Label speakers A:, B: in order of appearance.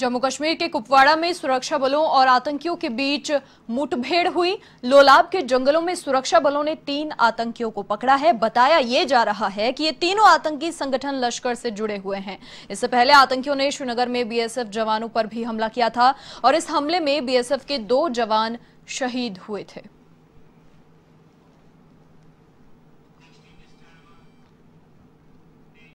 A: जम्मू कश्मीर के कुपवाड़ा में सुरक्षा बलों और आतंकियों के बीच मुठभेड़ हुई लोलाब के जंगलों में सुरक्षा बलों ने तीन आतंकियों को पकड़ा है बताया ये जा रहा है कि ये तीनों आतंकी संगठन लश्कर से जुड़े हुए हैं इससे पहले आतंकियों ने श्रीनगर में बीएसएफ जवानों पर भी हमला किया था और इस हमले में बीएसएफ के दो जवान शहीद हुए थे